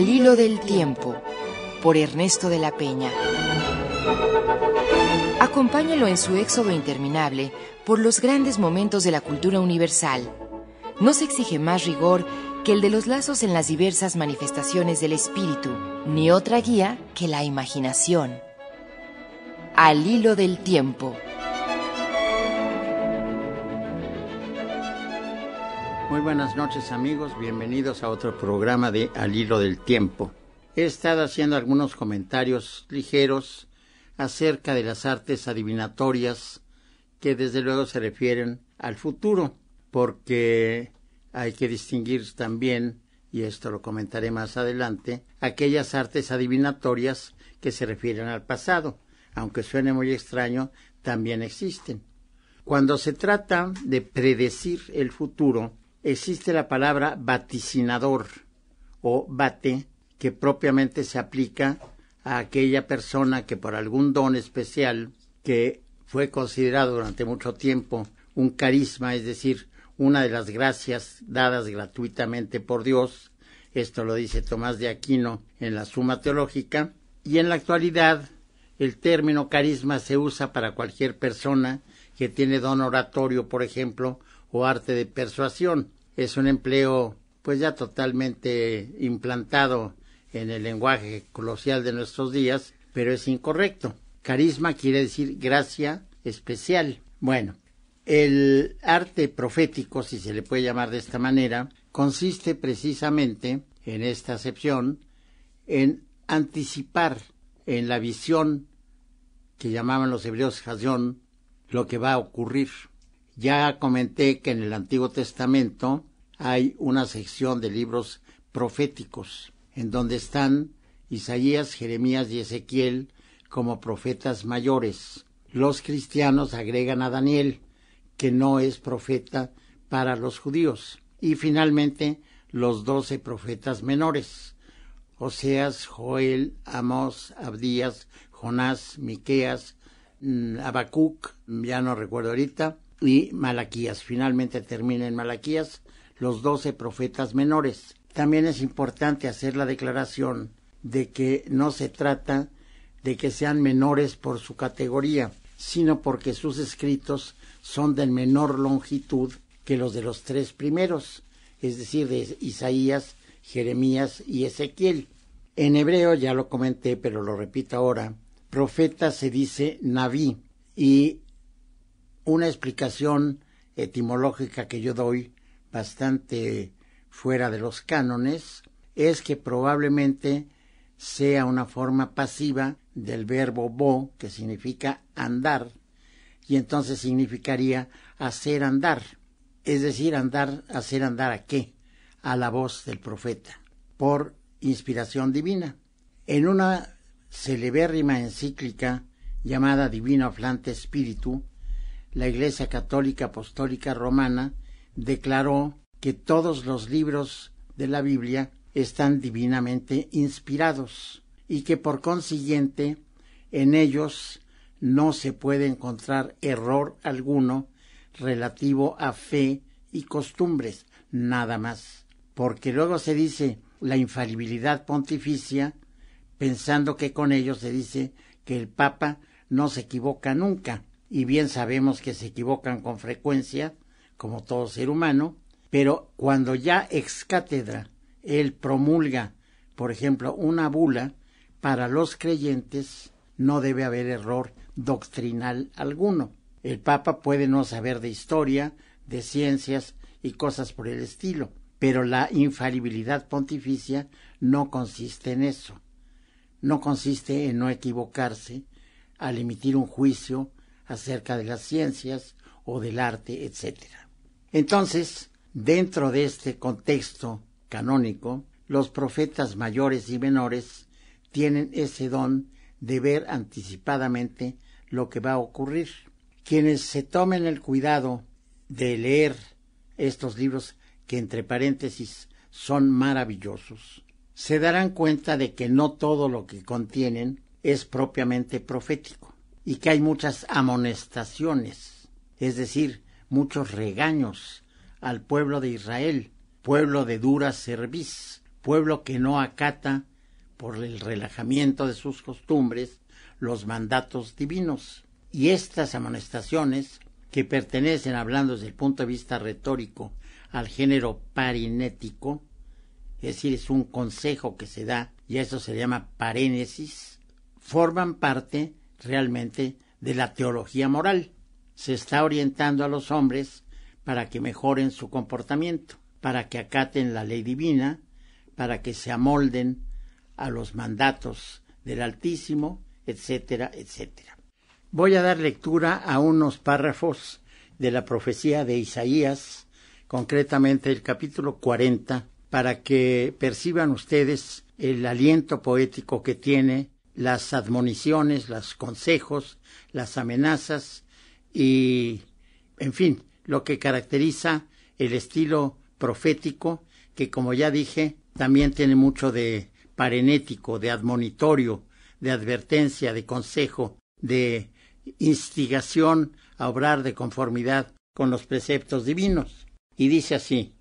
Al hilo del tiempo, por Ernesto de la Peña. Acompáñalo en su éxodo interminable por los grandes momentos de la cultura universal. No se exige más rigor que el de los lazos en las diversas manifestaciones del espíritu, ni otra guía que la imaginación. Al hilo del tiempo. Muy buenas noches amigos, bienvenidos a otro programa de Al Hilo del Tiempo. He estado haciendo algunos comentarios ligeros acerca de las artes adivinatorias que desde luego se refieren al futuro, porque hay que distinguir también, y esto lo comentaré más adelante, aquellas artes adivinatorias que se refieren al pasado, aunque suene muy extraño, también existen. Cuando se trata de predecir el futuro, existe la palabra vaticinador o bate que propiamente se aplica a aquella persona que por algún don especial que fue considerado durante mucho tiempo un carisma, es decir, una de las gracias dadas gratuitamente por Dios, esto lo dice Tomás de Aquino en la Suma Teológica, y en la actualidad el término carisma se usa para cualquier persona que tiene don oratorio, por ejemplo, o arte de persuasión. Es un empleo pues ya totalmente implantado en el lenguaje coloquial de nuestros días, pero es incorrecto. Carisma quiere decir gracia especial. Bueno, el arte profético, si se le puede llamar de esta manera, consiste precisamente en esta acepción en anticipar en la visión que llamaban los hebreos Hazión lo que va a ocurrir. Ya comenté que en el Antiguo Testamento hay una sección de libros proféticos, en donde están Isaías, Jeremías y Ezequiel como profetas mayores. Los cristianos agregan a Daniel, que no es profeta para los judíos. Y finalmente, los doce profetas menores, Oseas, Joel, Amós, Abdías, Jonás, Miqueas, mm, Abacuc, ya no recuerdo ahorita, y Malaquías. Finalmente termina en Malaquías los doce profetas menores. También es importante hacer la declaración de que no se trata de que sean menores por su categoría, sino porque sus escritos son de menor longitud que los de los tres primeros, es decir, de Isaías, Jeremías y Ezequiel. En hebreo, ya lo comenté, pero lo repito ahora, profeta se dice Naví y una explicación etimológica que yo doy bastante fuera de los cánones es que probablemente sea una forma pasiva del verbo bo, que significa andar, y entonces significaría hacer andar, es decir, andar, hacer andar a qué? A la voz del profeta, por inspiración divina. En una celebérrima encíclica llamada Divino Aflante Espíritu, la Iglesia Católica Apostólica Romana declaró que todos los libros de la Biblia están divinamente inspirados y que por consiguiente en ellos no se puede encontrar error alguno relativo a fe y costumbres, nada más. Porque luego se dice la infalibilidad pontificia, pensando que con ello se dice que el Papa no se equivoca nunca y bien sabemos que se equivocan con frecuencia, como todo ser humano, pero cuando ya ex cátedra él promulga, por ejemplo, una bula, para los creyentes no debe haber error doctrinal alguno. El Papa puede no saber de historia, de ciencias y cosas por el estilo, pero la infalibilidad pontificia no consiste en eso. No consiste en no equivocarse al emitir un juicio acerca de las ciencias o del arte, etc. Entonces, dentro de este contexto canónico, los profetas mayores y menores tienen ese don de ver anticipadamente lo que va a ocurrir. Quienes se tomen el cuidado de leer estos libros, que entre paréntesis son maravillosos, se darán cuenta de que no todo lo que contienen es propiamente profético y que hay muchas amonestaciones, es decir, muchos regaños al pueblo de Israel, pueblo de dura cerviz, pueblo que no acata por el relajamiento de sus costumbres los mandatos divinos. Y estas amonestaciones, que pertenecen, hablando desde el punto de vista retórico, al género parinético, es decir, es un consejo que se da, y eso se llama parénesis, forman parte realmente de la teología moral. Se está orientando a los hombres para que mejoren su comportamiento, para que acaten la ley divina, para que se amolden a los mandatos del Altísimo, etcétera, etcétera. Voy a dar lectura a unos párrafos de la profecía de Isaías, concretamente el capítulo 40, para que perciban ustedes el aliento poético que tiene las admoniciones, los consejos, las amenazas y, en fin, lo que caracteriza el estilo profético, que como ya dije, también tiene mucho de parenético, de admonitorio, de advertencia, de consejo, de instigación a obrar de conformidad con los preceptos divinos. Y dice así,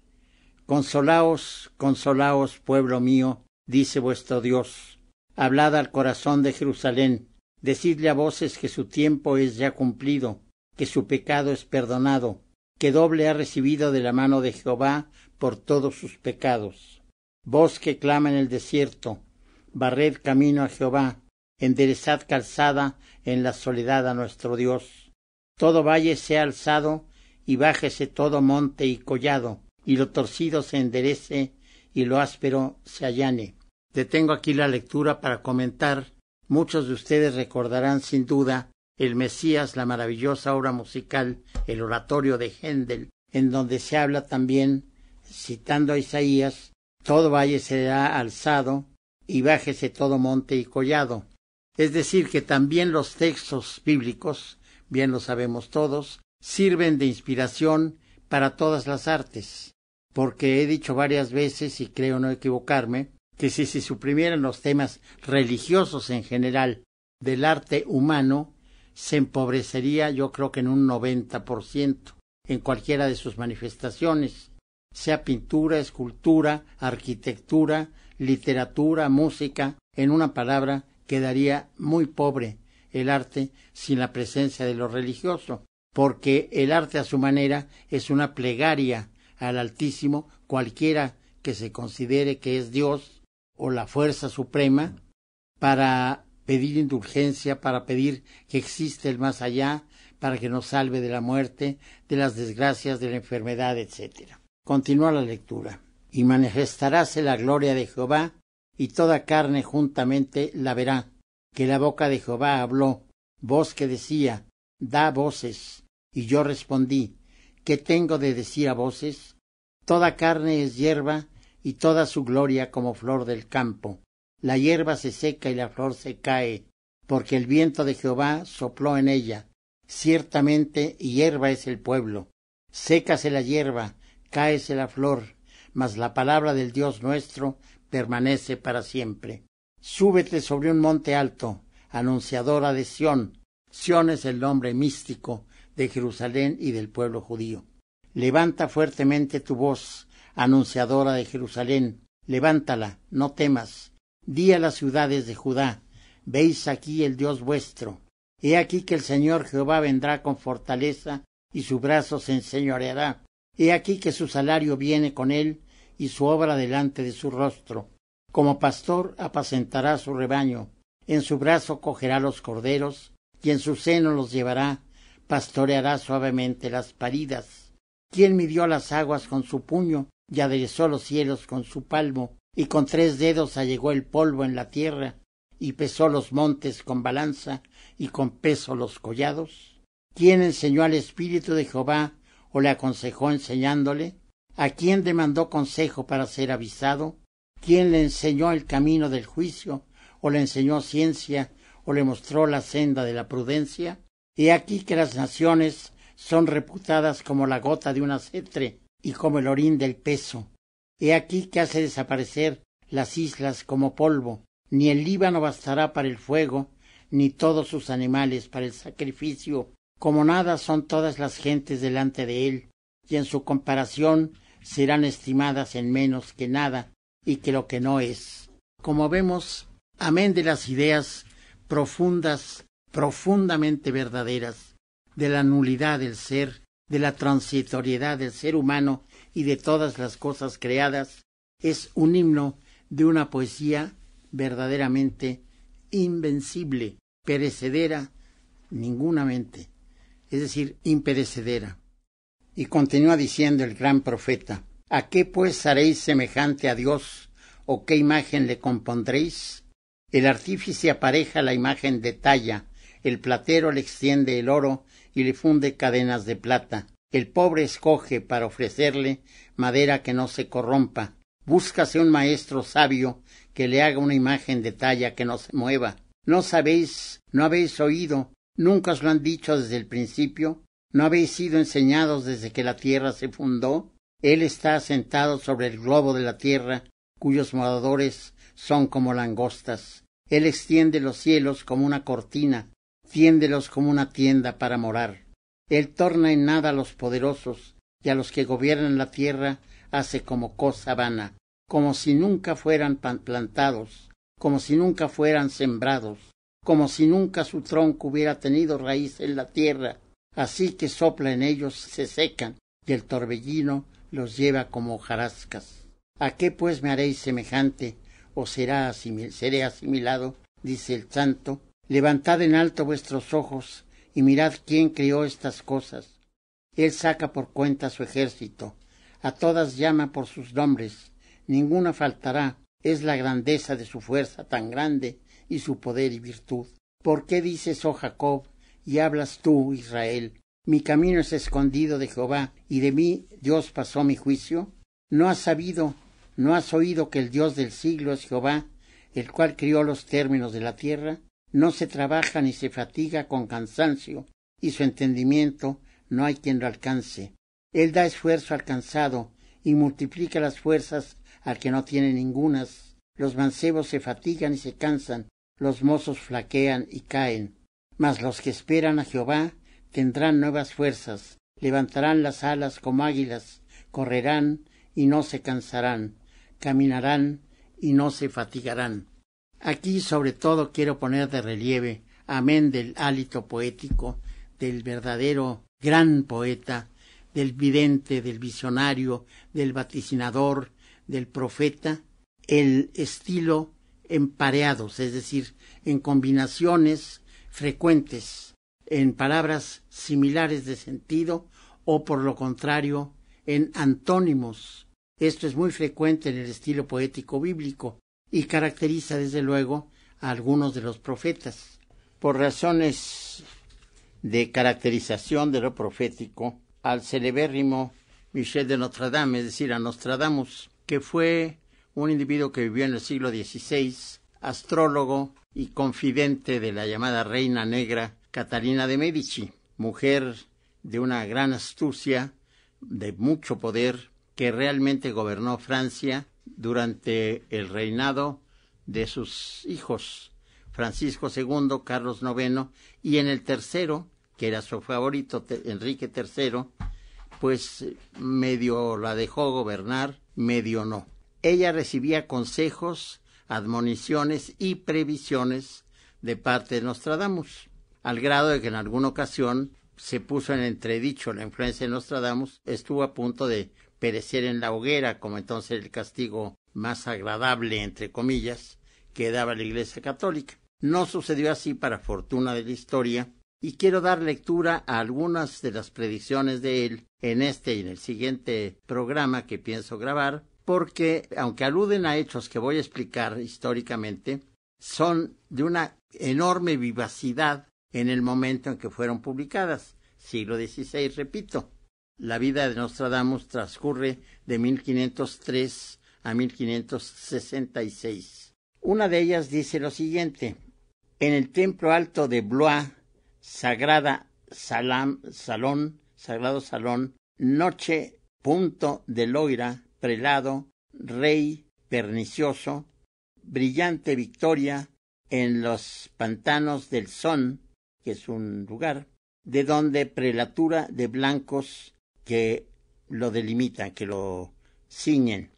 Consolaos, consolaos, pueblo mío, dice vuestro Dios, Hablad al corazón de Jerusalén, decidle a voces que su tiempo es ya cumplido, que su pecado es perdonado, que doble ha recibido de la mano de Jehová por todos sus pecados. Voz que clama en el desierto, barred camino a Jehová, enderezad calzada en la soledad a nuestro Dios. Todo valle sea alzado, y bájese todo monte y collado, y lo torcido se enderece, y lo áspero se allane Detengo aquí la lectura para comentar. Muchos de ustedes recordarán sin duda el Mesías, la maravillosa obra musical, el oratorio de Händel, en donde se habla también, citando a Isaías, todo valle será alzado y bájese todo monte y collado. Es decir, que también los textos bíblicos, bien lo sabemos todos, sirven de inspiración para todas las artes, porque he dicho varias veces, y creo no equivocarme, que si se suprimieran los temas religiosos en general del arte humano, se empobrecería yo creo que en un 90% en cualquiera de sus manifestaciones, sea pintura, escultura, arquitectura, literatura, música, en una palabra, quedaría muy pobre el arte sin la presencia de lo religioso, porque el arte a su manera es una plegaria al Altísimo, cualquiera que se considere que es Dios, o la fuerza suprema para pedir indulgencia, para pedir que existe el más allá, para que nos salve de la muerte, de las desgracias, de la enfermedad, etc. Continúa la lectura. Y manifestaráse la gloria de Jehová, y toda carne juntamente la verá, que la boca de Jehová habló, voz que decía, da voces. Y yo respondí, ¿qué tengo de decir a voces? Toda carne es hierba, y toda su gloria como flor del campo. La hierba se seca y la flor se cae, porque el viento de Jehová sopló en ella. Ciertamente hierba es el pueblo. Sécase la hierba, cáese la flor, mas la palabra del Dios nuestro permanece para siempre. Súbete sobre un monte alto, anunciadora de Sión. Sión es el nombre místico de Jerusalén y del pueblo judío. Levanta fuertemente tu voz, anunciadora de Jerusalén, levántala, no temas. Di a las ciudades de Judá, veis aquí el Dios vuestro. He aquí que el Señor Jehová vendrá con fortaleza y su brazo se enseñoreará. He aquí que su salario viene con él y su obra delante de su rostro. Como pastor apacentará su rebaño, en su brazo cogerá los corderos y en su seno los llevará, pastoreará suavemente las paridas. ¿Quién midió las aguas con su puño y aderezó los cielos con su palmo, y con tres dedos allegó el polvo en la tierra, y pesó los montes con balanza, y con peso los collados? ¿Quién enseñó al Espíritu de Jehová, o le aconsejó enseñándole? ¿A quién demandó consejo para ser avisado? ¿Quién le enseñó el camino del juicio, o le enseñó ciencia, o le mostró la senda de la prudencia? He aquí que las naciones son reputadas como la gota de un acetre, y como el orín del peso. He aquí que hace desaparecer las islas como polvo, ni el Líbano bastará para el fuego, ni todos sus animales para el sacrificio, como nada son todas las gentes delante de él, y en su comparación serán estimadas en menos que nada y que lo que no es. Como vemos, amén de las ideas profundas, profundamente verdaderas, de la nulidad del ser de la transitoriedad del ser humano y de todas las cosas creadas, es un himno de una poesía verdaderamente invencible, perecedera, ningunamente, es decir, imperecedera. Y continúa diciendo el gran profeta, ¿A qué pues haréis semejante a Dios? ¿O qué imagen le compondréis? El artífice apareja la imagen de talla, el platero le extiende el oro y le funde cadenas de plata. El pobre escoge para ofrecerle madera que no se corrompa. Búscase un maestro sabio que le haga una imagen de talla que no se mueva. ¿No sabéis, no habéis oído, nunca os lo han dicho desde el principio? ¿No habéis sido enseñados desde que la tierra se fundó? Él está sentado sobre el globo de la tierra, cuyos moradores son como langostas. Él extiende los cielos como una cortina, tiéndelos como una tienda para morar. Él torna en nada a los poderosos, y a los que gobiernan la tierra hace como cosa vana, como si nunca fueran plantados, como si nunca fueran sembrados, como si nunca su tronco hubiera tenido raíz en la tierra, así que sopla en ellos, se secan, y el torbellino los lleva como hojarascas. ¿A qué pues me haréis semejante? ¿O será seré asimilado? dice el santo, Levantad en alto vuestros ojos y mirad quién crió estas cosas. Él saca por cuenta su ejército, a todas llama por sus nombres, ninguna faltará, es la grandeza de su fuerza tan grande y su poder y virtud. ¿Por qué dices, oh Jacob, y hablas tú, Israel? Mi camino es escondido de Jehová, y de mí Dios pasó mi juicio. ¿No has sabido, no has oído que el Dios del siglo es Jehová, el cual crió los términos de la tierra? no se trabaja ni se fatiga con cansancio, y su entendimiento no hay quien lo alcance. Él da esfuerzo alcanzado y multiplica las fuerzas al que no tiene ningunas. Los mancebos se fatigan y se cansan, los mozos flaquean y caen. Mas los que esperan a Jehová tendrán nuevas fuerzas, levantarán las alas como águilas, correrán y no se cansarán, caminarán y no se fatigarán. Aquí sobre todo quiero poner de relieve, amén del hálito poético, del verdadero gran poeta, del vidente, del visionario, del vaticinador, del profeta, el estilo empareados, es decir, en combinaciones frecuentes, en palabras similares de sentido o por lo contrario, en antónimos. Esto es muy frecuente en el estilo poético bíblico, y caracteriza desde luego a algunos de los profetas. Por razones de caracterización de lo profético, al celebérrimo Michel de Notre Dame, es decir, a Nostradamus, que fue un individuo que vivió en el siglo XVI, astrólogo y confidente de la llamada reina negra Catalina de Medici, mujer de una gran astucia, de mucho poder, que realmente gobernó Francia durante el reinado de sus hijos, Francisco II, Carlos IX, y en el tercero, que era su favorito, Enrique III, pues medio la dejó gobernar, medio no. Ella recibía consejos, admoniciones y previsiones de parte de Nostradamus, al grado de que en alguna ocasión se puso en entredicho la influencia de Nostradamus, estuvo a punto de perecer en la hoguera, como entonces el castigo más agradable, entre comillas, que daba la Iglesia Católica. No sucedió así para fortuna de la historia, y quiero dar lectura a algunas de las predicciones de él en este y en el siguiente programa que pienso grabar, porque aunque aluden a hechos que voy a explicar históricamente, son de una enorme vivacidad en el momento en que fueron publicadas, siglo XVI, repito. La vida de Nostradamus transcurre de 1503 a 1566. Una de ellas dice lo siguiente: En el templo alto de Blois, sagrada salón, sagrado salón, noche, punto de loira, prelado, rey, pernicioso, brillante victoria en los pantanos del Son, que es un lugar, de donde prelatura de blancos que lo delimitan, que lo ciñen.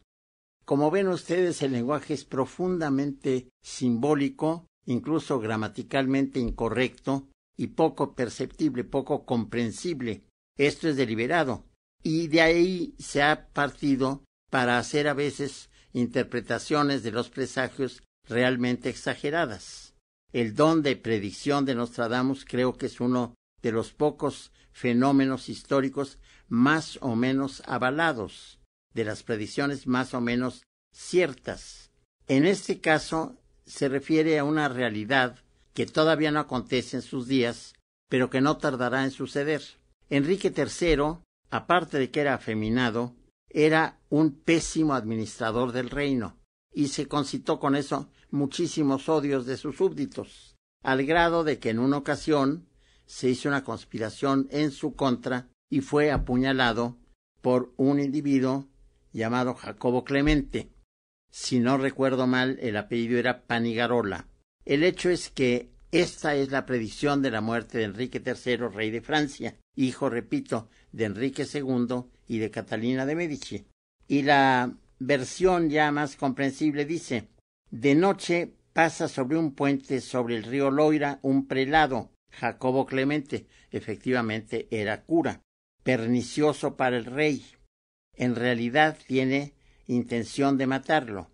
Como ven ustedes, el lenguaje es profundamente simbólico, incluso gramaticalmente incorrecto y poco perceptible, poco comprensible. Esto es deliberado. Y de ahí se ha partido para hacer a veces interpretaciones de los presagios realmente exageradas. El don de predicción de Nostradamus creo que es uno de los pocos fenómenos históricos más o menos avalados, de las predicciones más o menos ciertas. En este caso se refiere a una realidad que todavía no acontece en sus días, pero que no tardará en suceder. Enrique III, aparte de que era afeminado, era un pésimo administrador del reino, y se concitó con eso muchísimos odios de sus súbditos, al grado de que en una ocasión se hizo una conspiración en su contra y fue apuñalado por un individuo llamado Jacobo Clemente. Si no recuerdo mal, el apellido era Panigarola. El hecho es que esta es la predicción de la muerte de Enrique III, rey de Francia, hijo, repito, de Enrique II y de Catalina de Medici. Y la versión ya más comprensible dice De noche pasa sobre un puente sobre el río Loira un prelado, Jacobo Clemente, efectivamente era cura pernicioso para el rey. En realidad tiene intención de matarlo.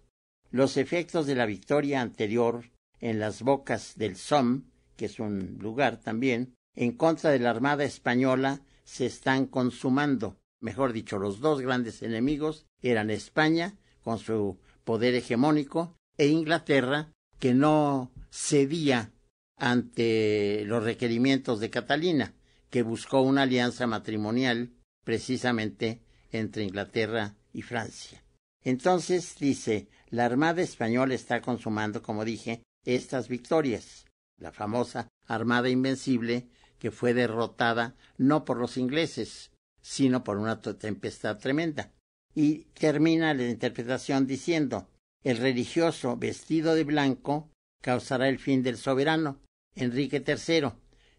Los efectos de la victoria anterior en las bocas del Somme, que es un lugar también, en contra de la Armada española se están consumando. Mejor dicho, los dos grandes enemigos eran España, con su poder hegemónico, e Inglaterra, que no cedía ante los requerimientos de Catalina que buscó una alianza matrimonial precisamente entre Inglaterra y Francia. Entonces, dice, la Armada española está consumando, como dije, estas victorias, la famosa Armada Invencible, que fue derrotada no por los ingleses, sino por una tempestad tremenda. Y termina la interpretación diciendo, el religioso vestido de blanco causará el fin del soberano, Enrique III.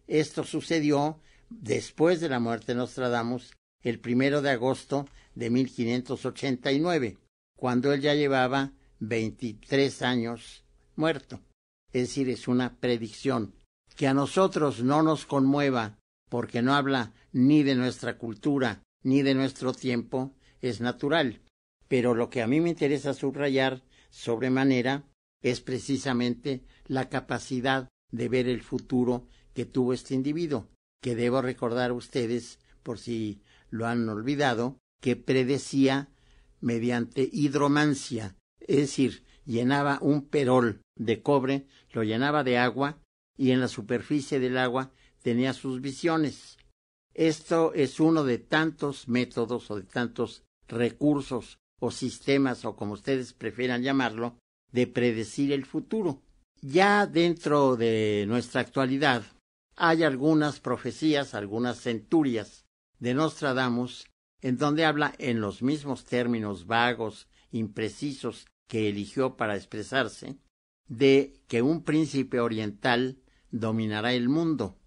Esto sucedió después de la muerte de Nostradamus, el primero de agosto de 1589, cuando él ya llevaba veintitrés años muerto. Es decir, es una predicción. Que a nosotros no nos conmueva, porque no habla ni de nuestra cultura, ni de nuestro tiempo, es natural. Pero lo que a mí me interesa subrayar sobremanera es precisamente la capacidad de ver el futuro que tuvo este individuo que debo recordar a ustedes, por si lo han olvidado, que predecía mediante hidromancia, es decir, llenaba un perol de cobre, lo llenaba de agua y en la superficie del agua tenía sus visiones. Esto es uno de tantos métodos o de tantos recursos o sistemas o como ustedes prefieran llamarlo, de predecir el futuro. Ya dentro de nuestra actualidad, hay algunas profecías, algunas centurias de Nostradamus, en donde habla en los mismos términos vagos, imprecisos que eligió para expresarse, de que un príncipe oriental dominará el mundo.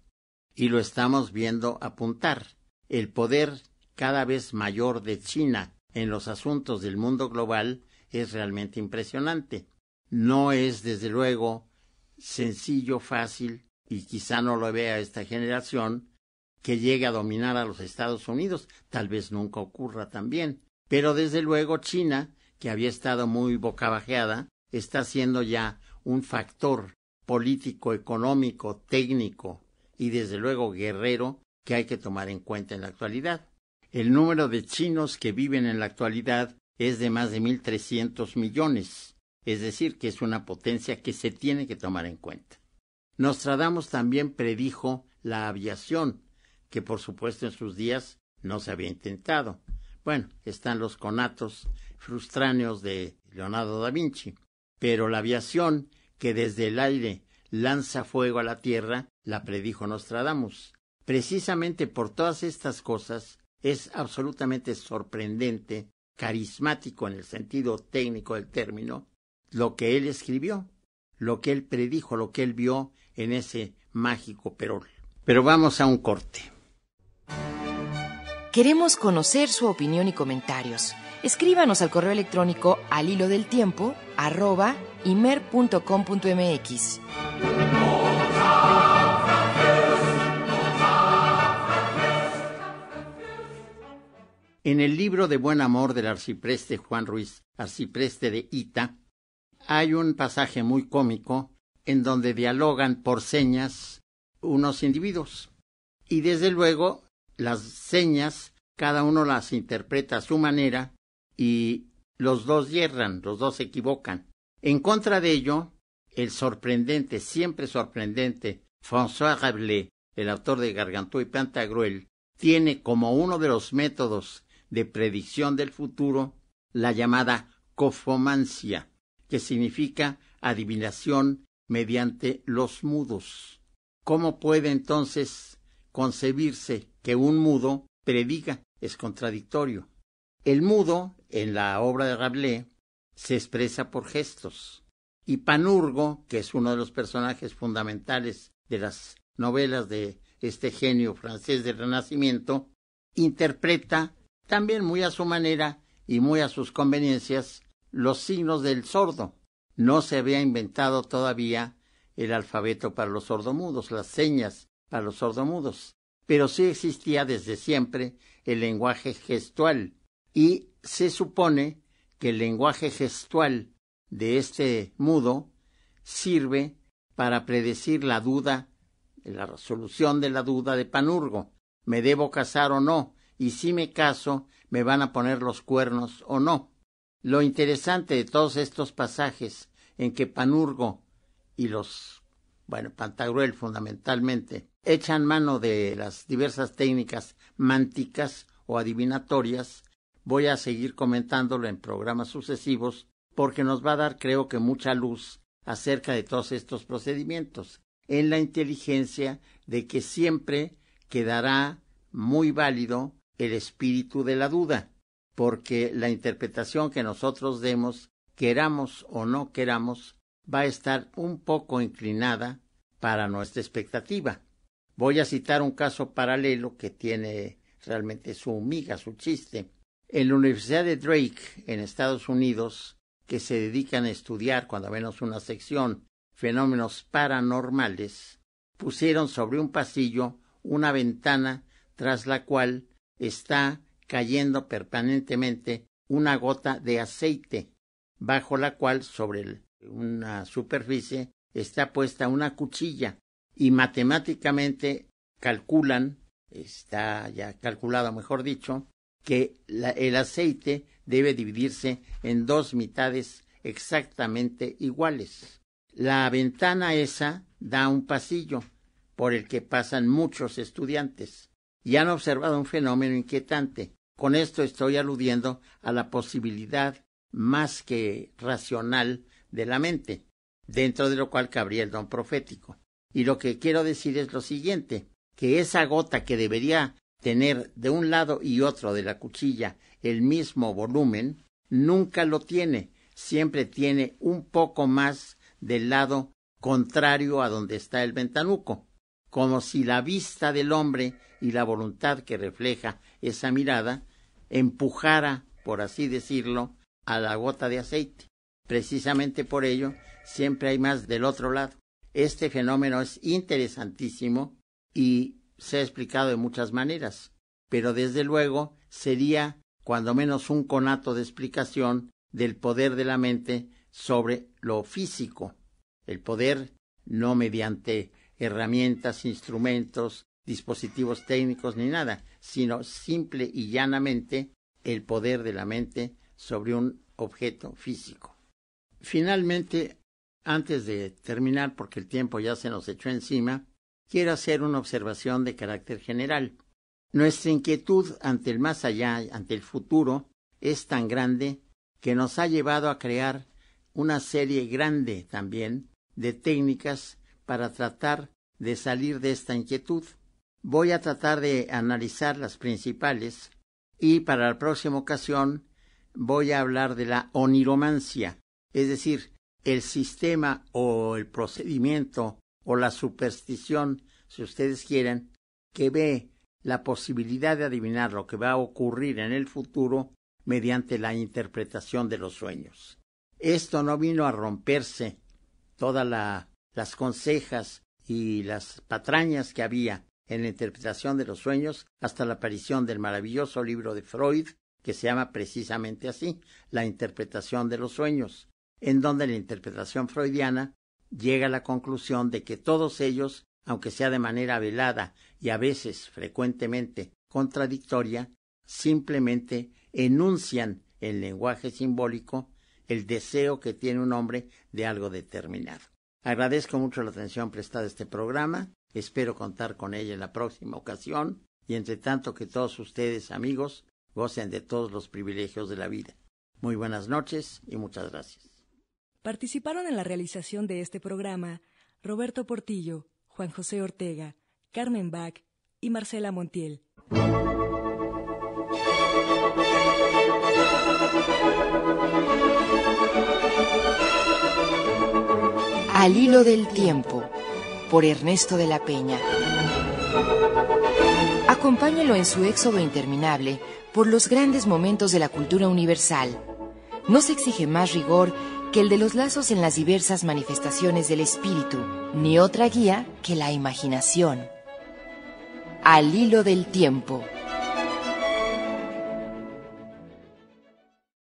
Y lo estamos viendo apuntar. El poder cada vez mayor de China en los asuntos del mundo global es realmente impresionante. No es, desde luego, sencillo, fácil y quizá no lo vea esta generación, que llegue a dominar a los Estados Unidos. Tal vez nunca ocurra también. Pero desde luego China, que había estado muy bocabajeada, está siendo ya un factor político, económico, técnico y desde luego guerrero que hay que tomar en cuenta en la actualidad. El número de chinos que viven en la actualidad es de más de mil trescientos millones, es decir, que es una potencia que se tiene que tomar en cuenta. Nostradamus también predijo la aviación, que por supuesto en sus días no se había intentado. Bueno, están los conatos frustráneos de Leonardo da Vinci, pero la aviación que desde el aire lanza fuego a la tierra la predijo Nostradamus. Precisamente por todas estas cosas es absolutamente sorprendente, carismático en el sentido técnico del término, lo que él escribió lo que él predijo, lo que él vio en ese mágico perol. Pero vamos a un corte. Queremos conocer su opinión y comentarios. Escríbanos al correo electrónico al hilo del tiempo arroba imer.com.mx. En el libro de Buen Amor del arcipreste Juan Ruiz, arcipreste de Ita, hay un pasaje muy cómico en donde dialogan por señas unos individuos. Y desde luego las señas cada uno las interpreta a su manera y los dos yerran, los dos se equivocan. En contra de ello, el sorprendente, siempre sorprendente, François Rabelais, el autor de Gargantú y Pantagruel, tiene como uno de los métodos de predicción del futuro la llamada cofomancia, que significa adivinación mediante los mudos. ¿Cómo puede entonces concebirse que un mudo prediga? Es contradictorio. El mudo, en la obra de Rabelais, se expresa por gestos. Y Panurgo, que es uno de los personajes fundamentales de las novelas de este genio francés del Renacimiento, interpreta, también muy a su manera y muy a sus conveniencias, los signos del sordo. No se había inventado todavía el alfabeto para los sordomudos, las señas para los sordomudos, pero sí existía desde siempre el lenguaje gestual y se supone que el lenguaje gestual de este mudo sirve para predecir la duda, la resolución de la duda de Panurgo. ¿Me debo casar o no? Y si me caso, ¿me van a poner los cuernos o no? Lo interesante de todos estos pasajes en que Panurgo y los, bueno, Pantagruel fundamentalmente, echan mano de las diversas técnicas mánticas o adivinatorias, voy a seguir comentándolo en programas sucesivos porque nos va a dar creo que mucha luz acerca de todos estos procedimientos, en la inteligencia de que siempre quedará muy válido el espíritu de la duda, porque la interpretación que nosotros demos, queramos o no queramos, va a estar un poco inclinada para nuestra expectativa. Voy a citar un caso paralelo que tiene realmente su miga, su chiste. En la Universidad de Drake, en Estados Unidos, que se dedican a estudiar, cuando menos una sección, fenómenos paranormales, pusieron sobre un pasillo una ventana tras la cual está cayendo permanentemente una gota de aceite, bajo la cual sobre una superficie está puesta una cuchilla y matemáticamente calculan, está ya calculado mejor dicho, que el aceite debe dividirse en dos mitades exactamente iguales. La ventana esa da un pasillo por el que pasan muchos estudiantes y han observado un fenómeno inquietante. Con esto estoy aludiendo a la posibilidad más que racional de la mente, dentro de lo cual cabría el don profético. Y lo que quiero decir es lo siguiente, que esa gota que debería tener de un lado y otro de la cuchilla el mismo volumen, nunca lo tiene, siempre tiene un poco más del lado contrario a donde está el ventanuco, como si la vista del hombre y la voluntad que refleja esa mirada empujara, por así decirlo, a la gota de aceite. Precisamente por ello, siempre hay más del otro lado. Este fenómeno es interesantísimo y se ha explicado de muchas maneras, pero desde luego sería cuando menos un conato de explicación del poder de la mente sobre lo físico. El poder no mediante herramientas, instrumentos, dispositivos técnicos ni nada, sino simple y llanamente el poder de la mente sobre un objeto físico. Finalmente, antes de terminar, porque el tiempo ya se nos echó encima, quiero hacer una observación de carácter general. Nuestra inquietud ante el más allá, ante el futuro, es tan grande que nos ha llevado a crear una serie grande también de técnicas para tratar de salir de esta inquietud. Voy a tratar de analizar las principales y para la próxima ocasión voy a hablar de la oniromancia, es decir, el sistema o el procedimiento o la superstición, si ustedes quieren, que ve la posibilidad de adivinar lo que va a ocurrir en el futuro mediante la interpretación de los sueños. Esto no vino a romperse todas la, las consejas y las patrañas que había en la interpretación de los sueños hasta la aparición del maravilloso libro de Freud, que se llama precisamente así, La interpretación de los sueños, en donde la interpretación freudiana llega a la conclusión de que todos ellos, aunque sea de manera velada y a veces frecuentemente contradictoria, simplemente enuncian en lenguaje simbólico el deseo que tiene un hombre de algo determinado. Agradezco mucho la atención prestada a este programa Espero contar con ella en la próxima ocasión y entre tanto que todos ustedes, amigos, gocen de todos los privilegios de la vida. Muy buenas noches y muchas gracias. Participaron en la realización de este programa Roberto Portillo, Juan José Ortega, Carmen Bach y Marcela Montiel. Al hilo del tiempo por Ernesto de la Peña. Acompáñalo en su éxodo interminable por los grandes momentos de la cultura universal. No se exige más rigor que el de los lazos en las diversas manifestaciones del espíritu, ni otra guía que la imaginación. Al hilo del tiempo.